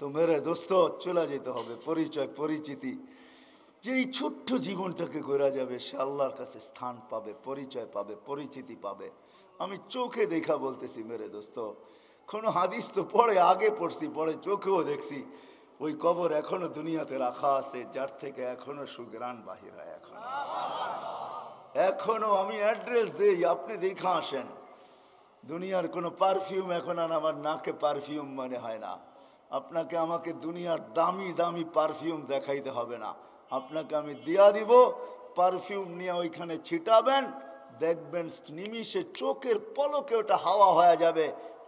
তো মেরে দোস্ত চলে যেতে হবে পরিচয় পরিচিতি যে এই ছোট্ট জীবনটাকে ঘোরা যাবে সে আল্লাহর কাছে স্থান পাবে পরিচয় পাবে পরিচিতি পাবে আমি চোখে দেখা বলতেছি মেরে দোস্ত কোনো হাদিস তো পড়ে আগে পড়ছি পড়ে চোখেও দেখছি ওই কবর এখনো দুনিয়াতে রাখা আছে যার থেকে এখনো সুগ্রাণ বাহির হয় এখন এখনো আমি অ্যাড্রেস দেই আপনি দেখা আসেন দুনিয়ার কোনো পারফিউম এখন আর আমার নাকে পারফিউম মানে হয় না আপনাকে আমাকে দুনিয়ার দামি দামি পারফিউম দেখাইতে হবে না আপনাকে আমি দিয়া দিব পারফিউম নিয়ে ওইখানে ছিটাবেন দেখবেন নিমিষে চোখের পলকে ওটা হাওয়া হয়ে যাবে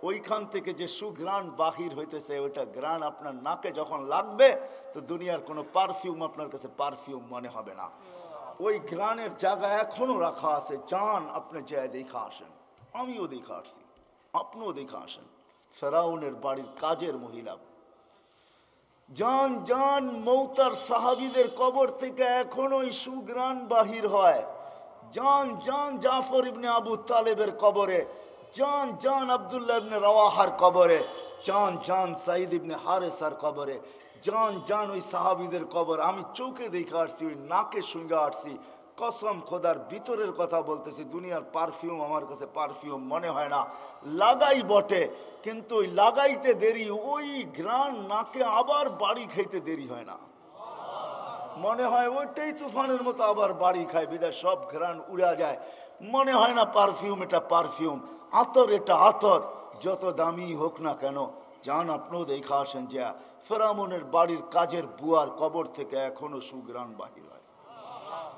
ওইখান থেকে যে সুঘ্রাণ বাহির হইতেছে ওইটা গ্রাণ আপনার নাকে যখন লাগবে তো দুনিয়ার কোনো পারফিউম আপনার কাছে পারফিউম মনে হবে না ওই গ্রাণের জায়গা এখনও রাখা আছে চান আপনি যায় দেখা আসেন আমিও দেখা আসছি আপনিও দেখা আসেন ফেরাউনের বাড়ির কাজের মহিলা জন জন মৌতার সাহাবিদের কবর থেকে এখনোই সুগ্রাণ বাহির হয় জন জন জাফর ইবনে আবু তালেবের কবরে জন জন আবদুল্লা ইবনে রওয়াহার কবরে জন জন সাইদ ইবনে হারেসার কবরে জন জন ওই সাহাবিদের কবর আমি চোখে দেখে আসছি ওই নাকে শুনে আসছি কসম খোদার ভিতরের কথা বলতেছি দুনিয়ার পারফিউম আমার কাছে পারফিউম মনে হয় না লাগাই বটে কিন্তু ওই লাগাইতে দেরি ওই গ্রান নাকে আবার বাড়ি খাইতে দেরি হয় না মনে হয় ওইটাই তুফানের মতো আবার বাড়ি খায় বিদায় সব ঘ্রাণ উড়া যায় মনে হয় না পারফিউম এটা পারফিউম আতর এটা আতর যত দামি হোক না কেন যান আপনিও দেখা আসেন যে ফেরামনের বাড়ির কাজের বুয়ার কবর থেকে এখনো সুগ্রাণ বাহির হয়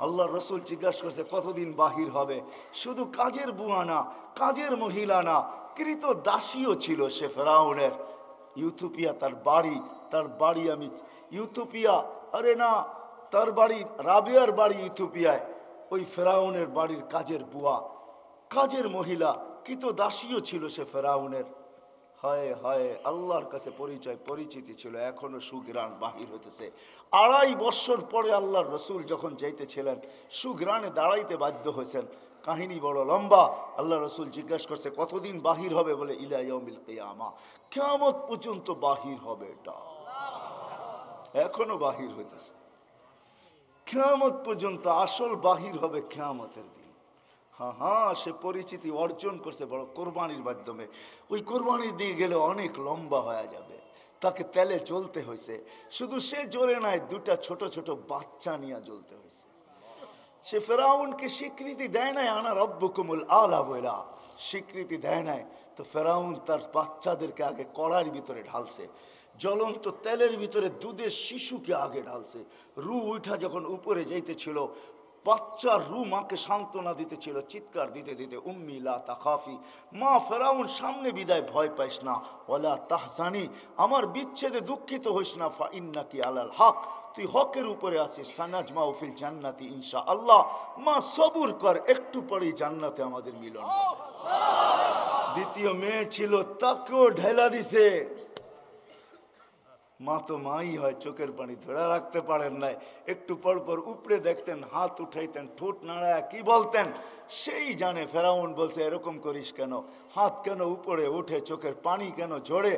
আল্লাহ রসুল জিজ্ঞাসা করছে কতদিন বাহির হবে শুধু কাজের বুয়া না কাজের মহিলা না কৃত দাসীও ছিল সে ফেরাউনের ইউথোপিয়া তার বাড়ি তার বাড়ি আমি ইউথোপিয়া আরে না তার বাড়ি রাবিয়ার বাড়ি ইউথুপিয়ায় ওই ফেরাউনের বাড়ির কাজের বুয়া কাজের মহিলা কৃত দাসীও ছিল সে ফেরাউনের হয় হয় আল্লাহর কাছে পরিচয় পরিচিতি ছিল এখনও সুগ্রাণ বাহির হতেছে আড়াই বৎসর পরে আল্লাহর রসুল যখন যাইতেছিলেন সুগ্রাণে দাঁড়াইতে বাধ্য হয়েছেন কাহিনী বড় লম্বা আল্লাহ রসুল জিজ্ঞাসা করছে কতদিন বাহির হবে বলে ইলাইমিল কেয়ামা কেমত পর্যন্ত বাহির হবে এটা এখনো বাহির হইতেছে কেয়ামত পর্যন্ত আসল বাহির হবে কেয়ামতের দিন হ্যাঁ হ্যাঁ সে পরিচিতি অর্জন করছে বড় কোরবানির মাধ্যমে ওই কোরবানির দিকে গেলে অনেক লম্বা হয়ে যাবে তাকে তেলে জ্বলতে হয়েছে শুধু সে জোরে নাই দুটা ছোট ছোট বাচ্চা নিয়ে জ্বলতে হয়েছে সে ফেরাউনকে স্বীকৃতি দেয় নাই আনা কুমল আলা বইরা স্বীকৃতি দেয় নাই তো ফেরাউন তার বাচ্চাদেরকে আগে কড়ার ভিতরে ঢালছে জ্বলন্ত তেলের ভিতরে দুধের শিশুকে আগে ঢালছে রু উঠা যখন উপরে যাইতেছিল বাচ্চার রু মাকে সান্ত্বনা দিতে ছিল চিৎকার দিতে দিতে উম্মি লা তাকাফি মা ফেরাউন সামনে বিদায় ভয় পাইস না ওলা তাহসানি আমার বিচ্ছেদে দুঃখিত হইস না ফা ইন্নাকি আলাল হক তুই হকের উপরে আসিস সানাজ মা উফিল জান্নাতি ইনশা আল্লাহ মা সবুর কর একটু পরেই জান্নাতে আমাদের মিলন দ্বিতীয় মেয়ে ছিল তাকেও ঢেলা দিছে মা তো মাই হয় চোখের পানি ধরে রাখতে পারেন নাই একটু পর পর উপরে দেখতেন হাত উঠাইতেন ঠোঁট নাড়ায় কি বলতেন সেই জানে ফেরাউন বলছে এরকম করিস কেন হাত কেন উপরে উঠে চোখের পানি কেন ঝরে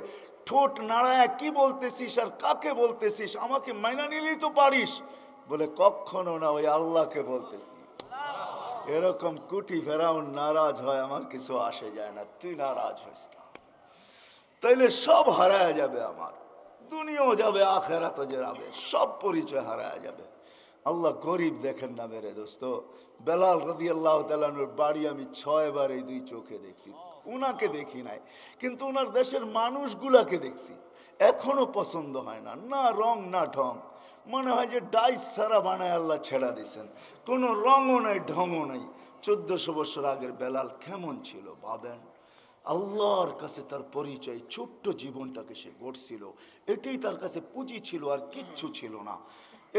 ঠোঁট নাড়ায় কি বলতেছিস আর কাকে বলতেছিস আমাকে মাইনা নিলেই তো পারিস বলে কখনো না ওই আল্লাহকে বলতেছি এরকম কুটি ফেরাউন নারাজ হয় আমার কিছু আসে যায় না তুই নারাজ হইস না তাইলে সব হারায় যাবে আমার দুনিয়াও যাবে আখেরাতও যাবে সব পরিচয় হারায় যাবে আল্লাহ গরিব দেখেন না মেরে দোস্ত বেলাল রদি আল্লাহ তালানোর বাড়ি আমি ছয়বার এই দুই চোখে দেখছি উনাকে দেখি নাই কিন্তু ওনার দেশের মানুষগুলাকে দেখছি এখনো পছন্দ হয় না না রং না ঢং মনে হয় যে ডাইস সারা বানায় আল্লাহ ছেড়া দিছেন কোনো রঙও নাই ঢঙও নাই চোদ্দশো বছর আগের বেলাল কেমন ছিল ভাবেন আল্লাহর কাছে তার পরিচয় ছোট্ট জীবনটাকে সে গড়ছিল এটাই তার কাছে পুঁজি ছিল আর কিচ্ছু ছিল না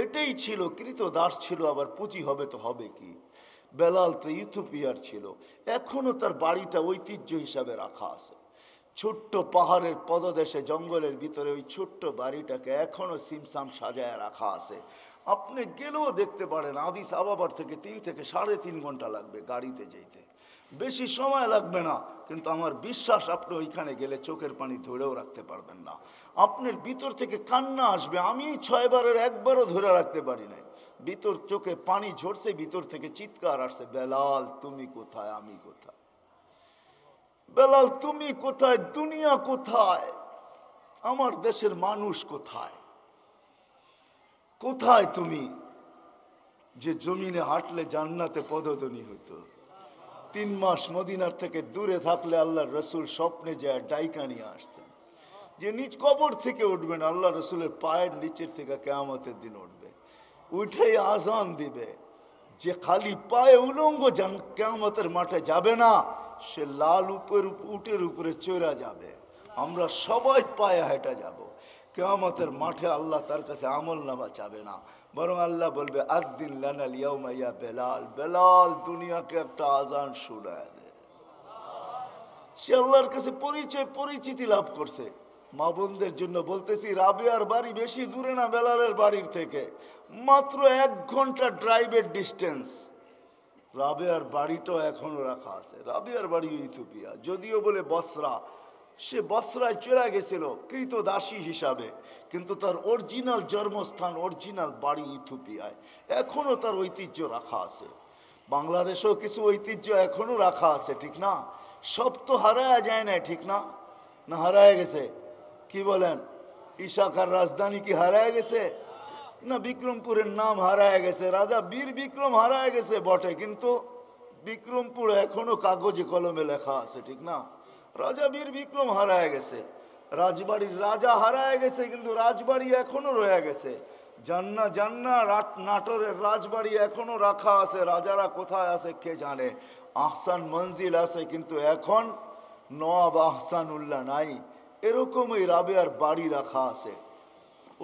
এটাই ছিল কৃত দাস ছিল আবার পুঁজি হবে তো হবে কি বেলাল তো ইথোপিয়ার ছিল এখনও তার বাড়িটা ঐতিহ্য হিসাবে রাখা আছে ছোট্ট পাহাড়ের পদদেশে জঙ্গলের ভিতরে ওই ছোট্ট বাড়িটাকে এখনও সিমসাম সাজায় রাখা আছে আপনি গেলেও দেখতে পারেন আদিস আবাবার থেকে তিন থেকে সাড়ে তিন ঘন্টা লাগবে গাড়িতে যেতে বেশি সময় লাগবে না কিন্তু আমার বিশ্বাস আপনি ওইখানে গেলে চোখের পানি ধরেও রাখতে পারবেন না আপনার ভিতর থেকে কান্না আসবে আমি ছয়বারের একবারও ধরে রাখতে পারি নাই ভিতর চোখে পানি ঝরছে ভিতর থেকে চিৎকার আসছে বেলাল তুমি কোথায় আমি কোথায় বেলাল তুমি কোথায় দুনিয়া কোথায় আমার দেশের মানুষ কোথায় কোথায় তুমি যে জমিনে হাঁটলে জান্নাতে পদধনী হতো তিন মাস মদিনার থেকে দূরে থাকলে আল্লাহর রসুল স্বপ্নে যায় ডাইকা নিয়ে আসতেন যে নিজ কবর থেকে উঠবেন আল্লাহ রসুলের পায়ের নিচের থেকে কেয়ামতের দিন উঠবে উঠেই আজান দিবে যে খালি পায়ে উলঙ্গ যান কেয়ামতের মাঠে যাবে না সে লাল উপের উটের উপরে চোরা যাবে আমরা সবাই পায়ে হেঁটে যাব কেয়ামতের মাঠে আল্লাহ তার কাছে আমল নামা চাবে না বরং আল্লাহ বলবে লানাল বেলাল বেলাল দুনিয়াকে একটা আজান সে আল্লাহর কাছে পরিচয় পরিচিতি লাভ করছে মা বোনদের জন্য বলতেছি রাবিয়ার বাড়ি বেশি দূরে না বেলালের বাড়ির থেকে মাত্র এক ঘন্টা ড্রাইভের ডিস্টেন্স রাবেয়ার বাড়িটাও এখনো রাখা আছে রাবেয়ার বাড়ি ইথিওপিয়া যদিও বলে বসরা সে বসরায় চলে গেছিল কৃত দাসী হিসাবে কিন্তু তার অরিজিনাল জন্মস্থান অরিজিনাল বাড়ি ইথুপিয়ায় এখনও তার ঐতিহ্য রাখা আছে বাংলাদেশেও কিছু ঐতিহ্য এখনও রাখা আছে ঠিক না সব তো হারায়া যায় না ঠিক না না হারায় গেছে কি বলেন ইশাখার রাজধানী কি হারায় গেছে না বিক্রমপুরের নাম হারায় গেছে রাজা বীর বিক্রম হারায় গেছে বটে কিন্তু বিক্রমপুর এখনও কাগজে কলমে লেখা আছে ঠিক না রাজা বীর বিক্রম হারায় গেছে রাজবাড়ির রাজা হারায় গেছে কিন্তু রাজবাড়ি এখনও রয়ে গেছে জান্না জান্না নাটোরের রাজবাড়ি এখনো রাখা আছে রাজারা কোথায় আছে কে জানে আহসান মঞ্জিল আছে কিন্তু এখন নওয়াব আহসান উল্লাহ নাই এরকম ওই রাবেয়ার বাড়ি রাখা আছে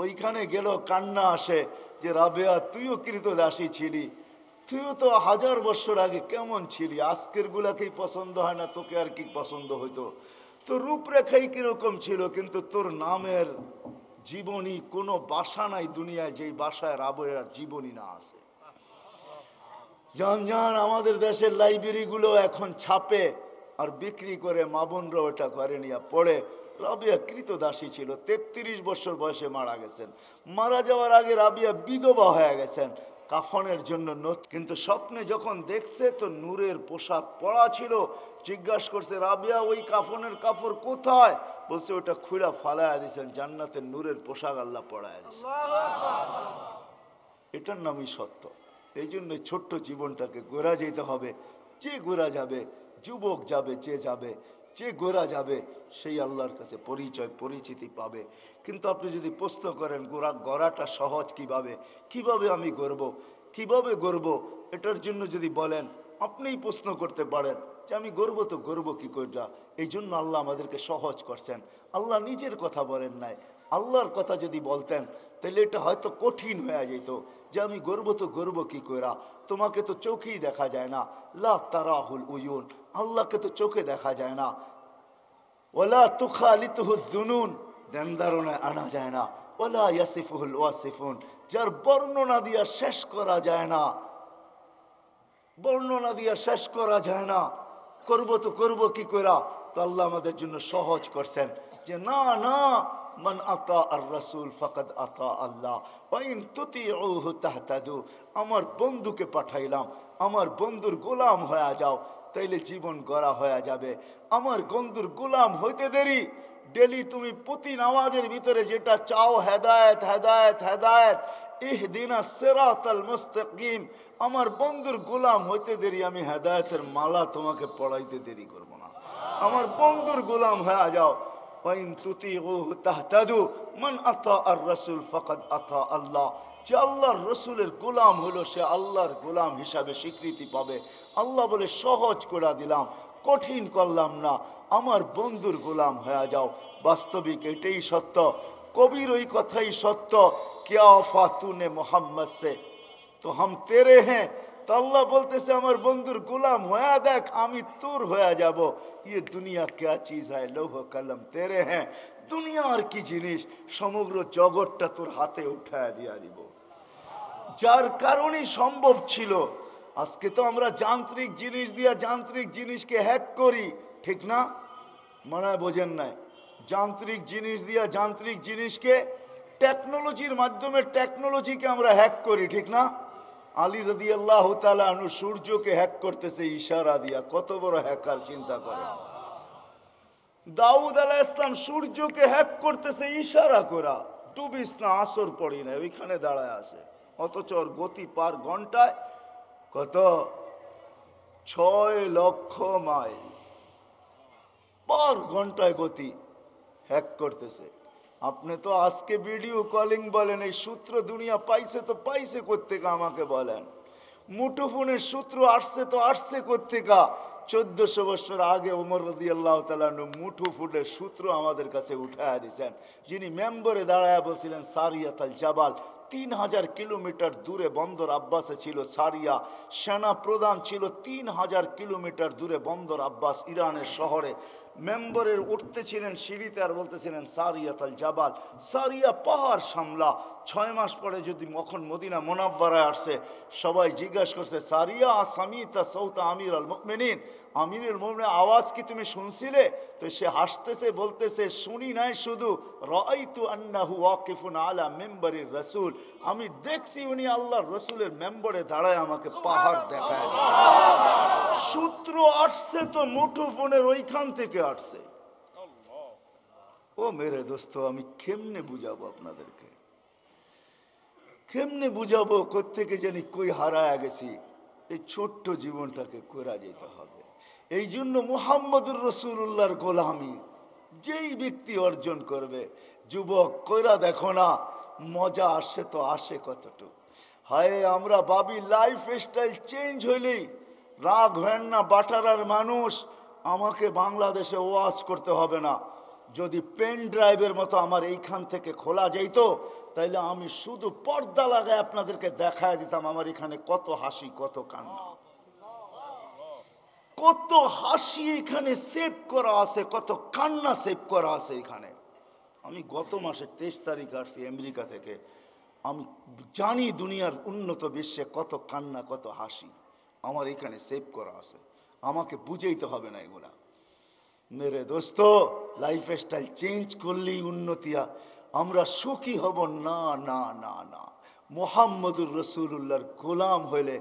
ওইখানে গেল কান্না আসে যে রাবেয়া তুইও কৃত দাসী ছিলি তুইও তো হাজার বছর আগে কেমন ছিলি আজকের গুলাকেই পছন্দ হয় না তোকে আর কি পছন্দ হইতো তো রূপরেখাই কিরকম ছিল কিন্তু তোর নামের জীবনী কোনো বাসা নাই দুনিয়ায় যেই বাসায় রাবয়ের জীবনী না আছে জান আমাদের দেশের লাইব্রেরিগুলো এখন ছাপে আর বিক্রি করে মাবনরাও এটা করে নিয়ে পড়ে রাবিয়া কৃতদাসী ছিল তেত্রিশ বছর বয়সে মারা গেছেন মারা যাওয়ার আগে রাবিয়া বিধবা হয়ে গেছেন কাফনের জন্য নোত কিন্তু স্বপ্নে যখন দেখছে তো নূরের পোশাক পড়া ছিল জিজ্ঞাসা করছে রাবিয়া ওই কাফনের কাপড় কোথায় বলছে ওটা খুঁড়া ফালায় দিয়েছেন জান্নাতের নূরের পোশাক আল্লাহ পড়ায় দিয়েছেন এটার নামই সত্য এই জন্য ছোট্ট জীবনটাকে গোড়া যেতে হবে যে গোড়া যাবে যুবক যাবে যে যাবে যে গোরা যাবে সেই আল্লাহর কাছে পরিচয় পরিচিতি পাবে কিন্তু আপনি যদি প্রশ্ন করেন গোরা গড়াটা সহজ কিভাবে কিভাবে আমি গড়ব কিভাবে গড়ব এটার জন্য যদি বলেন আপনিই প্রশ্ন করতে পারেন যে আমি গর্ব তো গর্ব কী করবা এই জন্য আল্লাহ আমাদেরকে সহজ করছেন আল্লাহ নিজের কথা বলেন নাই আল্লাহর কথা যদি বলতেন তাহলে এটা হয়তো কঠিন হয়ে যেত যে আমি গর্ব তো গর্ব কী করা তোমাকে তো চোখেই দেখা যায় না লা তারাহুল উয়ুন আল্লাহকে তো চোখে দেখা যায় না ওলা তুখা লিতুহু জুনুন দেনদারণে আনা যায় না ওলা ইয়াসিফুল ওয়াসিফুন যার বর্ণনা দিয়া শেষ করা যায় না বর্ণনা দিয়া শেষ করা যায় না করব তো করব কি করা তো আল্লাহ আমাদের জন্য সহজ করছেন যে না না من আতা আর فقد ফাকাদ الله আল্লাহ تطيعوه তুতি আমার বন্ধুকে পাঠাইলাম আমার বন্ধুর গোলাম হয়ে যাও তাইলে জীবন গড়া হয়ে যাবে আমার বন্ধুর গোলাম হইতে দেরি ডেলি তুমি প্রতি নামাজের ভিতরে যেটা চাও হেদায়ত হেদায়ত হেদায়ত ইহদিনা সেরাতাল মুস্তাকিম আমার বন্ধুর গোলাম হইতে দেরি আমি হেদায়তের মালা তোমাকে পড়াইতে দেরি করব না আমার বন্ধুর গোলাম হয়ে যাও ওয়াইন তুতিউহু তাহতাদু মান আতা আর রাসূল ফাকাদ আতা আল্লাহ যে আল্লাহর রসুলের গোলাম হলো সে আল্লাহর গোলাম হিসাবে স্বীকৃতি পাবে আল্লাহ বলে সহজ করে দিলাম কঠিন করলাম না আমার বন্ধুর গোলাম হয়ে যাও বাস্তবিক এটাই সত্য কবির ওই কথাই সত্য ক্যা ফাতুনে মোহাম্মদ সে তো হাম তেরে হ্যাঁ তাল্লা আল্লাহ বলতেছে আমার বন্ধুর গোলাম হয়ে দেখ আমি তোর হয়ে যাব ইয়ে দুনিয়া কে চিজ হয় লৌহ কলম তেরে হ্যাঁ দুনিয়া আর কি জিনিস সমগ্র জগৎটা তোর হাতে উঠায় দিয়া দিব যার কারণে সম্ভব ছিল আজকে তো আমরা যান্ত্রিক জিনিস দিয়া যান্ত্রিক জিনিসকে হ্যাক করি ঠিক না মনে হয় বোঝেন নাই যান্ত্রিক জিনিস দিয়া যান্ত্রিক জিনিসকে টেকনোলজির মাধ্যমে টেকনোলজিকে আমরা হ্যাক করি ঠিক না আলী রদি আল্লাহ তালু সূর্যকে হ্যাক করতেছে ইশারা দিয়া কত বড় হ্যাকার চিন্তা করে দাউদ আলাহ ইসলাম সূর্যকে হ্যাক করতেছে ইশারা করা ডুবিস না আসর পড়ি না ওইখানে দাঁড়ায় আসে অথচ ওর গতি পার ঘন্টায় কত ছয় লক্ষ মাইল পার ঘন্টায় গতি হ্যাক করতেছে আপনি তো আজকে ভিডিও কলিং বলেন এই সূত্র দুনিয়া পাইছে তো পাইছে কোথেকে আমাকে বলেন মুঠোফোনের সূত্র আসছে তো আসছে কোথেকা চোদ্দশো বছর আগে ওমর রদি আল্লাহ তালু মুঠো ফুটের সূত্র আমাদের কাছে উঠায় দিয়েছেন যিনি মেম্বরে দাঁড়ায় সারিয়া তাল জাবাল তিন হাজার কিলোমিটার দূরে বন্দর আব্বাসে ছিল সারিয়া সেনা প্রধান ছিল তিন হাজার কিলোমিটার দূরে বন্দর আব্বাস ইরানের শহরে মেম্বরের উঠতেছিলেন সিঁড়িতে আর বলতেছিলেন সারিয়া তাল জাবাল সারিয়া পাহাড় সামলা ছয় মাস পরে যদি মখন মদিনা মোনাব্বারায় আসছে সবাই জিজ্ঞাসা করছে সারিয়া আসামিতা সৌতা আমির আল মেনিন আমিরের মোমের আওয়াজ কি তুমি শুনছিলে তো সে হাসতেছে বলতেছে শুনি নাই শুধু রাইতু আন্নাহু ওয়াকিফুন আলা মেম্বারের রসুল আমি দেখছি উনি আল্লাহর রসুলের মেম্বরে দাঁড়ায় আমাকে পাহাড় দেখায় আসছে তো মুঠো ফোনের ওইখান থেকে আসছে ও মেরে দোস্ত আমি কেমনে বুঝাবো আপনাদেরকে কেমনে বুঝাবো কোথেকে জানি কই হারায় গেছি এই ছোট্ট জীবনটাকে করা যেতে হবে এই জন্য মুহাম্মদুর রসুল্লাহর গোলামি যেই ব্যক্তি অর্জন করবে যুবক কইরা দেখো না মজা আসে তো আসে কতটুকু হায় আমরা বাবি লাইফ স্টাইল চেঞ্জ হইলেই রাগ রাখবেন না বাটারার মানুষ আমাকে বাংলাদেশে ওয়াজ করতে হবে না যদি পেন ড্রাইভের মতো আমার এইখান থেকে খোলা যেত তাইলে আমি শুধু পর্দা লাগায় আপনাদেরকে দেখায় দিতাম আমার এখানে কত হাসি কত কান্না কত হাসি এখানে সেভ করা আছে কত কান্না সেভ করা আছে এখানে আমি গত মাসে তেইশ তারিখ আসছি আমেরিকা থেকে আমি জানি দুনিয়ার উন্নত বিশ্বে কত কান্না কত হাসি আমার এখানে সেভ করা আছে আমাকে বুঝাইতে হবে না এগুলা মেরে দোস্ত লাইফ স্টাইল চেঞ্জ করলেই উন্নতি আমরা সুখী হব না না না না মোহাম্মদুর রসুল্লাহর গোলাম হইলে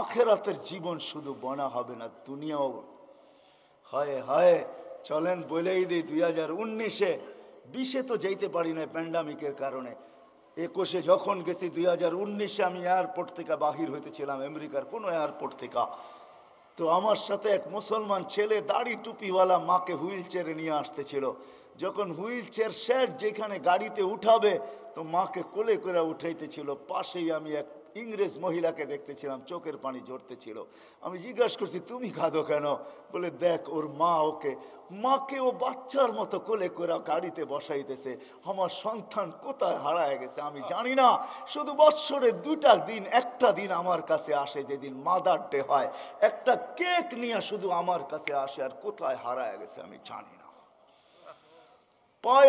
আখেরাতের জীবন শুধু বনা হবে না দুনিয়াও হয় হয় চলেন বলেই দিই দুই হাজার উনিশে বিশে তো যেতে পারি না প্যান্ডামিকের কারণে একুশে যখন গেছি দুই হাজার উনিশে আমি এয়ারপোর্ট থেকে বাহির হইতেছিলাম আমেরিকার কোনো এয়ারপোর্ট থেকে তো আমার সাথে এক মুসলমান ছেলে দাড়ি টুপিওয়ালা মাকে হুইল চেয়ারে নিয়ে আসতেছিল যখন হুইল চেয়ার শেষ যেখানে গাড়িতে উঠাবে তো মাকে কোলে করে উঠাইতেছিল পাশেই আমি এক ইংরেজ মহিলাকে দেখতেছিলাম চোখের পানি ঝরতেছিল আমি জিজ্ঞাসা করছি তুমি কাঁদো কেন বলে দেখ ওর মা ওকে মাকে ও বাচ্চার মতো কোলে করে গাড়িতে বসাইতেছে আমার সন্তান কোথায় হারায় গেছে আমি জানি না শুধু বৎসরে দুটা দিন একটা দিন আমার কাছে আসে যেদিন মাদার ডে হয় একটা কেক নিয়ে শুধু আমার কাছে আসে আর কোথায় হারায় গেছে আমি জানি না পায়ে